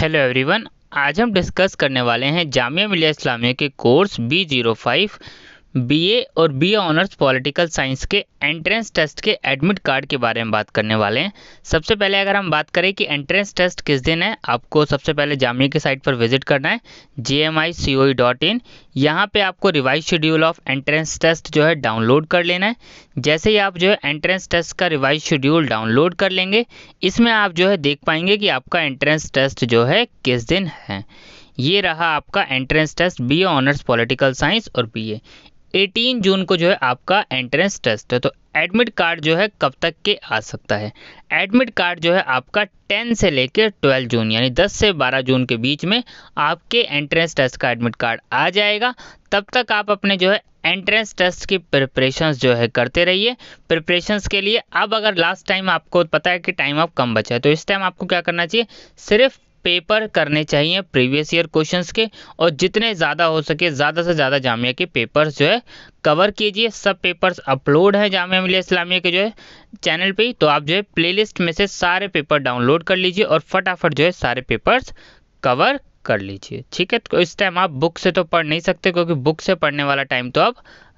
hello everyone आज हम discuss करने वाले हैं जामिया मिलिया इस्लामिया के course B zero five BA और बीए ऑनर्स पॉलिटिकल साइंस के एंट्रेंस टेस्ट के एडमिट कार्ड के बारे में बात करने वाले हैं सबसे पहले अगर हम बात करें कि एंट्रेंस टेस्ट किस दिन है आपको सबसे पहले जामिया की साइट पर विजिट करना है जे M I C O dot in यहाँ पर आपको revise schedule of entrance test जो है डाउनलोड कर लेना है जैसे ही आप जो है एंट्रेंस टेस्ट का रिवाइज शेड्यूल डाउनलोड कर लेंगे इसमें आप जो है देख पाएंगे कि आपका एंट्रेंस टेस्ट जो है किस दिन है ये रहा आपका entrance test A honours political science और बी ए 18 जून को जो है आपका एंट्रेंस टेस्ट है तो एडमिट कार्ड जो है कब तक के आ सकता है एडमिट कार्ड जो है आपका 10 से लेकर 12 जून यानी 10 से 12 जून के बीच में आपके एंट्रेंस टेस्ट का एडमिट कार्ड आ जाएगा तब तक आप अपने जो है एंट्रेंस टेस्ट की प्रिपरेशंस जो है करते रहिए प्रिपरेशंस के लिए अब अगर लास्ट टाइम आपको पता है कि टाइम आप कम बचा है तो इस टाइम आपको क्या करना चाहिए सिर्फ पेपर करने चाहिए प्रीवियस ईयर क्वेश्चंस के और जितने ज़्यादा हो सके ज़्यादा से ज़्यादा जामिया के पेपर्स जो है कवर कीजिए सब पेपर्स अपलोड हैं जामिया मिलिया इस्लामिया के जो है चैनल पे तो आप जो है प्लेलिस्ट में से सारे पेपर डाउनलोड कर लीजिए और फटाफट जो है सारे पेपर्स कवर कर लीजिए ठीक है तो इस टाइम आप बुक से तो पढ़ नहीं सकते क्योंकि बुक से पढ़ने वाला टाइम तो अब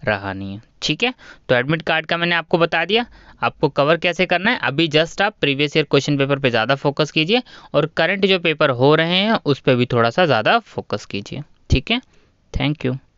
रहा नहीं है ठीक है तो एडमिट कार्ड का मैंने आपको बता दिया आपको कवर कैसे करना है अभी जस्ट आप प्रीवियस ईयर क्वेश्चन पेपर पे ज़्यादा फोकस कीजिए और करंट जो पेपर हो रहे हैं उस पर भी थोड़ा सा ज़्यादा फोकस कीजिए ठीक है थैंक यू